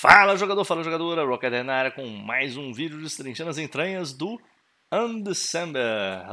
Fala jogador, fala jogadora, Rocket é na área com mais um vídeo destrinchando as entranhas do Undecember.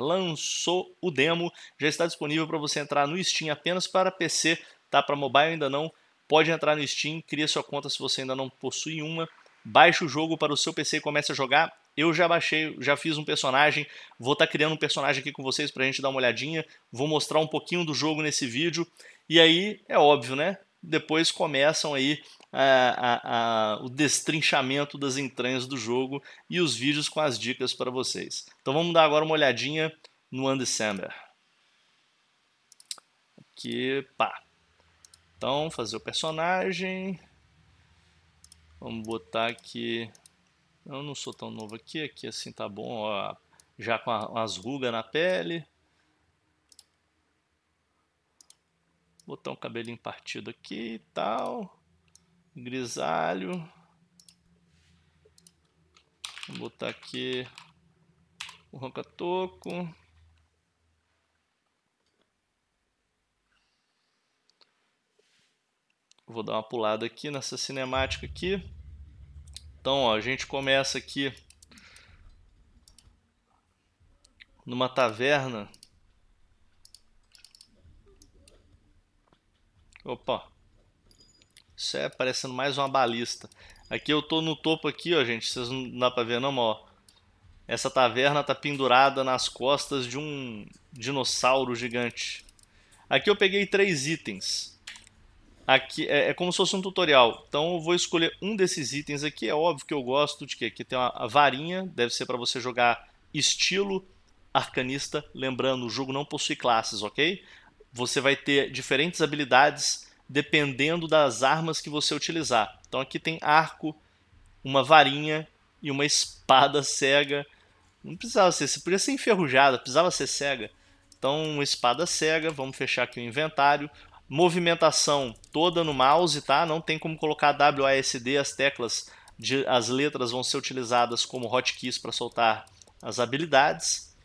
Lançou o demo, já está disponível para você entrar no Steam apenas para PC, tá? Para mobile ainda não, pode entrar no Steam, cria sua conta se você ainda não possui uma, baixa o jogo para o seu PC e comece a jogar. Eu já baixei, já fiz um personagem, vou estar tá criando um personagem aqui com vocês para a gente dar uma olhadinha, vou mostrar um pouquinho do jogo nesse vídeo. E aí, é óbvio, né? Depois começam aí a, a, o destrinchamento das entranhas do jogo e os vídeos com as dicas para vocês. Então vamos dar agora uma olhadinha no Undecember. Aqui, pá. Então, fazer o personagem. Vamos botar aqui... Eu não sou tão novo aqui, aqui assim tá bom, ó. Já com a, as rugas na pele. botar um cabelinho partido aqui e tal grisalho. Vou botar aqui o ronca-toco. Vou dar uma pulada aqui nessa cinemática aqui. Então, ó, a gente começa aqui numa taverna. Opa, isso é parecendo mais uma balista. Aqui eu tô no topo aqui, ó, gente. Vocês não dá pra ver não, mas, ó. Essa taverna tá pendurada nas costas de um dinossauro gigante. Aqui eu peguei três itens. Aqui é, é como se fosse um tutorial. Então eu vou escolher um desses itens aqui. É óbvio que eu gosto de que aqui tem uma varinha. Deve ser para você jogar estilo arcanista. Lembrando, o jogo não possui classes, ok? Você vai ter diferentes habilidades dependendo das armas que você utilizar. Então aqui tem arco, uma varinha e uma espada cega. Não precisava ser, você podia ser enferrujada, precisava ser cega. Então, espada cega, vamos fechar aqui o inventário. Movimentação toda no mouse, tá? Não tem como colocar WASD, as teclas, de, as letras vão ser utilizadas como hotkeys para soltar as habilidades.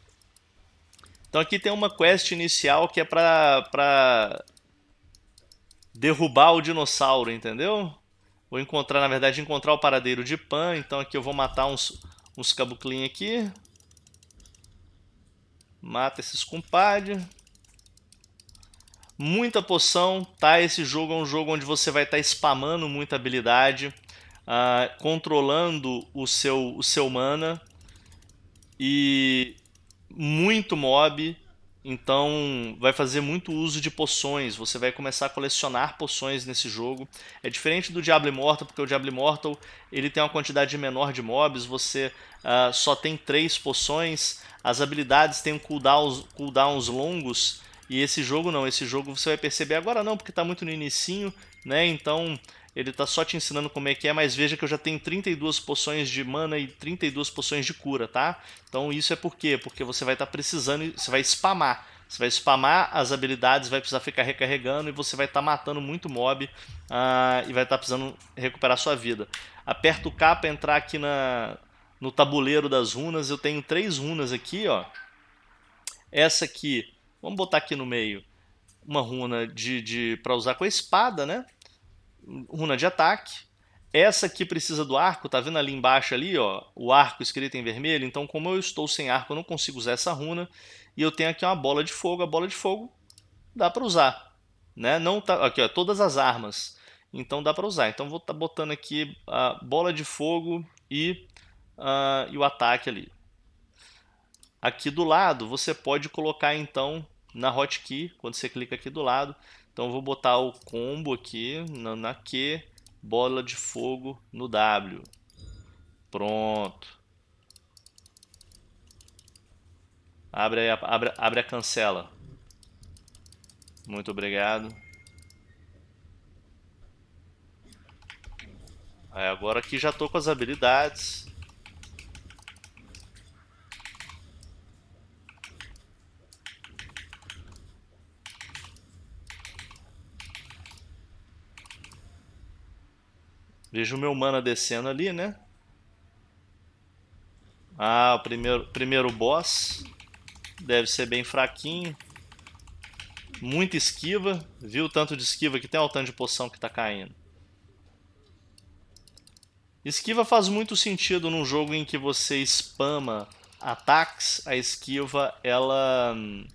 Então aqui tem uma quest inicial que é para derrubar o dinossauro, entendeu? Vou encontrar, na verdade, encontrar o paradeiro de Pan. Então aqui eu vou matar uns, uns caboclinhos aqui. Mata esses compadres. Muita poção, tá? Esse jogo é um jogo onde você vai estar tá spamando muita habilidade, uh, controlando o seu, o seu mana e muito mob. Então, vai fazer muito uso de poções. Você vai começar a colecionar poções nesse jogo. É diferente do Diablo Immortal, porque o Diablo Immortal ele tem uma quantidade menor de mobs. Você uh, só tem três poções. As habilidades têm cooldowns, cooldowns longos. E esse jogo não. Esse jogo você vai perceber agora não, porque está muito no inicinho, né? Então ele tá só te ensinando como é que é, mas veja que eu já tenho 32 poções de mana e 32 poções de cura, tá? Então isso é por quê? Porque você vai estar tá precisando, você vai spamar. Você vai spamar as habilidades, vai precisar ficar recarregando e você vai estar tá matando muito mob uh, e vai estar tá precisando recuperar sua vida. Aperta o K para entrar aqui na, no tabuleiro das runas. Eu tenho três runas aqui, ó. Essa aqui, vamos botar aqui no meio. Uma runa de, de para usar com a espada, né? runa de ataque. Essa aqui precisa do arco, tá vendo ali embaixo ali, ó, o arco escrito em vermelho. Então, como eu estou sem arco, eu não consigo usar essa runa. E eu tenho aqui uma bola de fogo, a bola de fogo dá para usar, né? Não tá aqui, ó, todas as armas. Então dá para usar. Então vou estar tá botando aqui a bola de fogo e, uh, e o ataque ali. Aqui do lado, você pode colocar então na hotkey, quando você clica aqui do lado, então eu vou botar o combo aqui na, na Q, bola de fogo no W. Pronto. Abre a, abre, abre a cancela. Muito obrigado. Aí agora aqui já estou com as habilidades. Vejo o meu mana descendo ali, né? Ah, o primeiro, primeiro boss. Deve ser bem fraquinho. Muita esquiva. Viu o tanto de esquiva que tem? Olha o tanto de poção que tá caindo. Esquiva faz muito sentido num jogo em que você spama ataques. A esquiva, ela... Hum,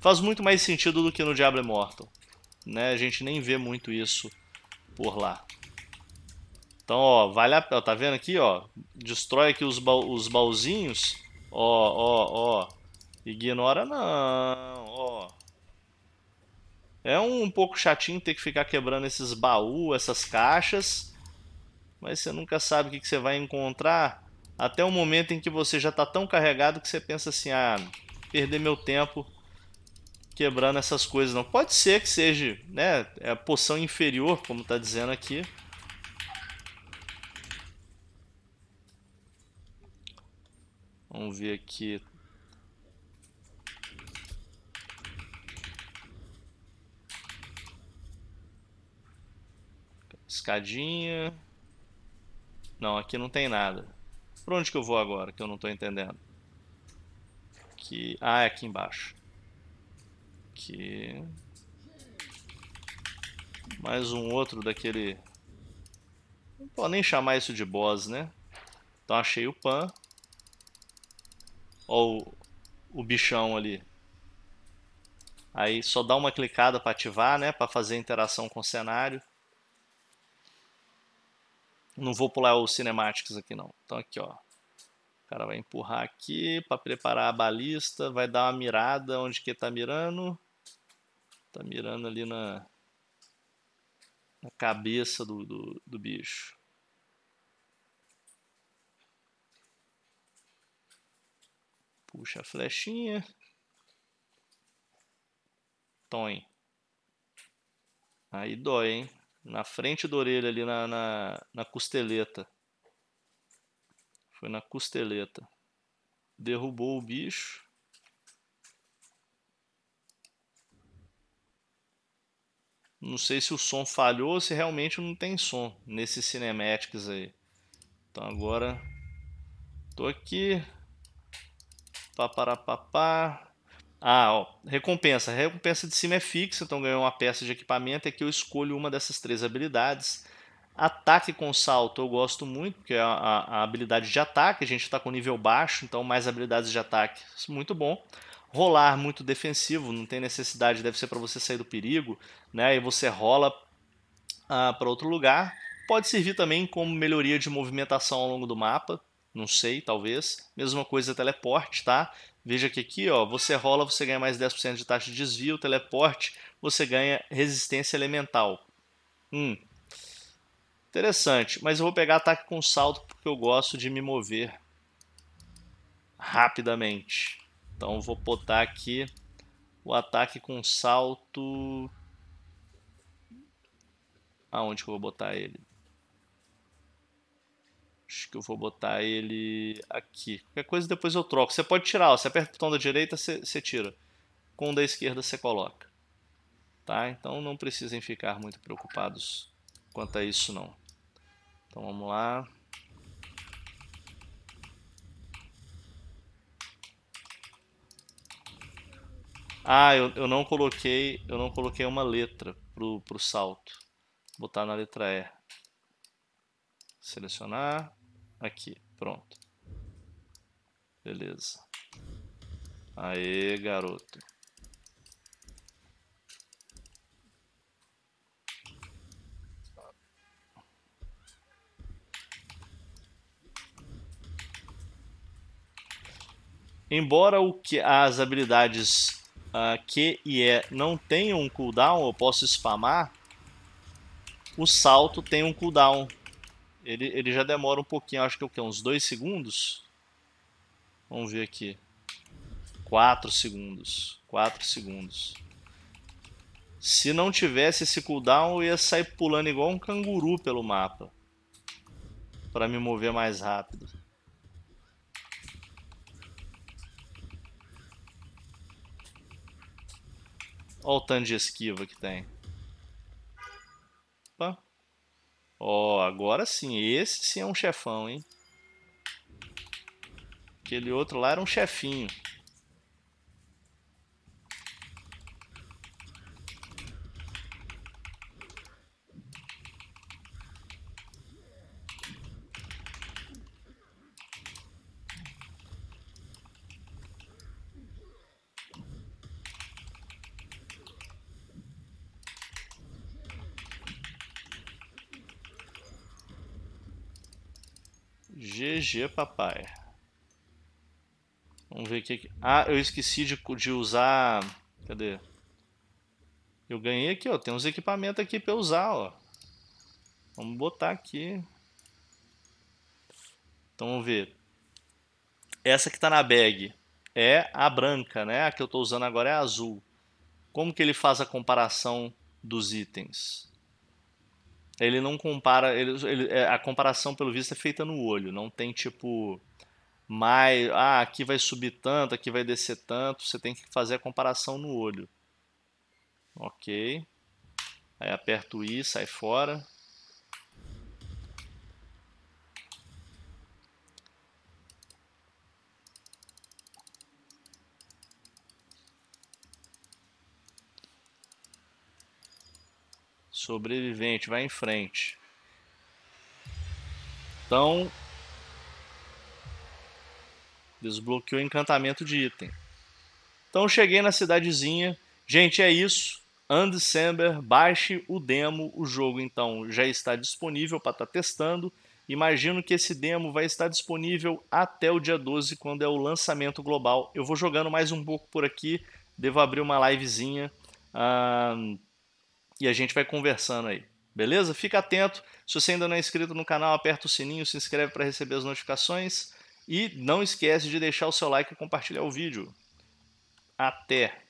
faz muito mais sentido do que no Diablo Immortal. Né? A gente nem vê muito isso por lá. Então, ó, vale a pena. Tá vendo aqui, ó? Destrói aqui os, ba os baúzinhos. Ó, ó, ó. Ignora não, ó. É um, um pouco chatinho ter que ficar quebrando esses baús, essas caixas. Mas você nunca sabe o que, que você vai encontrar. Até o momento em que você já tá tão carregado que você pensa assim, ah, perder meu tempo quebrando essas coisas não. Pode ser que seja, né, é a poção inferior, como tá dizendo aqui. Vamos ver aqui. Escadinha. Não, aqui não tem nada. Por onde que eu vou agora, que eu não estou entendendo? Aqui... Ah, é aqui embaixo. Aqui... Mais um outro daquele... Não pode nem chamar isso de boss, né? Então achei o Pan. Ó o, o bichão ali. Aí só dá uma clicada para ativar, né? Para fazer interação com o cenário. Não vou pular o Cinematics aqui não. Então aqui, ó. O cara vai empurrar aqui para preparar a balista. Vai dar uma mirada onde que tá mirando. Tá mirando ali na, na cabeça do, do, do bicho. puxa a flechinha. Tom. Aí dói, hein? Na frente da orelha ali, na, na, na costeleta. Foi na costeleta. Derrubou o bicho. Não sei se o som falhou ou se realmente não tem som nesses cinematics aí. Então agora tô aqui Paparapapá. Ah, ó, recompensa. A recompensa de cima é fixa, então ganhou uma peça de equipamento. É que eu escolho uma dessas três habilidades. Ataque com salto eu gosto muito, porque é a, a habilidade de ataque. A gente está com nível baixo, então mais habilidades de ataque, muito bom. Rolar muito defensivo, não tem necessidade, deve ser para você sair do perigo, né? E você rola ah, para outro lugar. Pode servir também como melhoria de movimentação ao longo do mapa. Não sei, talvez. Mesma coisa teleporte, tá? Veja que aqui, ó, você rola, você ganha mais 10% de taxa de desvio. Teleporte, você ganha resistência elemental. Hum. Interessante, mas eu vou pegar ataque com salto porque eu gosto de me mover rapidamente. Então vou botar aqui o ataque com salto. Aonde que eu vou botar ele? Acho que eu vou botar ele aqui. Qualquer coisa depois eu troco. Você pode tirar, ó. você aperta o botão da direita, você, você tira. Com o da esquerda você coloca. Tá? Então não precisem ficar muito preocupados quanto a isso não. Então vamos lá. Ah, eu, eu não coloquei, eu não coloquei uma letra pro, pro salto. Vou botar na letra E. Selecionar. Aqui, pronto. Beleza. Aê, garoto. Embora o que, as habilidades uh, ah, Q e E é não tenham um cooldown, eu posso spamar, o salto tem um cooldown ele, ele já demora um pouquinho, acho que o quê? Uns 2 segundos? Vamos ver aqui. 4 segundos. 4 segundos. Se não tivesse esse cooldown, eu ia sair pulando igual um canguru pelo mapa. para me mover mais rápido. Olha o tanto de esquiva que tem. Opa. Ó, oh, agora sim. Esse sim é um chefão, hein? Aquele outro lá era um chefinho. GG, papai. Vamos ver o que. Ah, eu esqueci de, de usar... Cadê? Eu ganhei aqui, ó. Tem uns equipamentos aqui pra usar, ó. Vamos botar aqui. Então vamos ver. Essa que tá na bag é a branca, né? A que eu tô usando agora é a azul. Como que ele faz a comparação dos itens? Ele não compara. Ele, ele, é, a comparação, pelo visto, é feita no olho. Não tem tipo. Mais, ah, aqui vai subir tanto, aqui vai descer tanto. Você tem que fazer a comparação no olho. Ok. Aí aperto I, sai fora. Sobrevivente, vai em frente. Então. Desbloqueou o encantamento de item. Então cheguei na cidadezinha. Gente, é isso. Undecember, baixe o demo. O jogo então já está disponível para estar tá testando. Imagino que esse demo vai estar disponível até o dia 12, quando é o lançamento global. Eu vou jogando mais um pouco por aqui. Devo abrir uma livezinha. Uh, e a gente vai conversando aí. Beleza? Fica atento. Se você ainda não é inscrito no canal, aperta o sininho, se inscreve para receber as notificações e não esquece de deixar o seu like e compartilhar o vídeo. Até!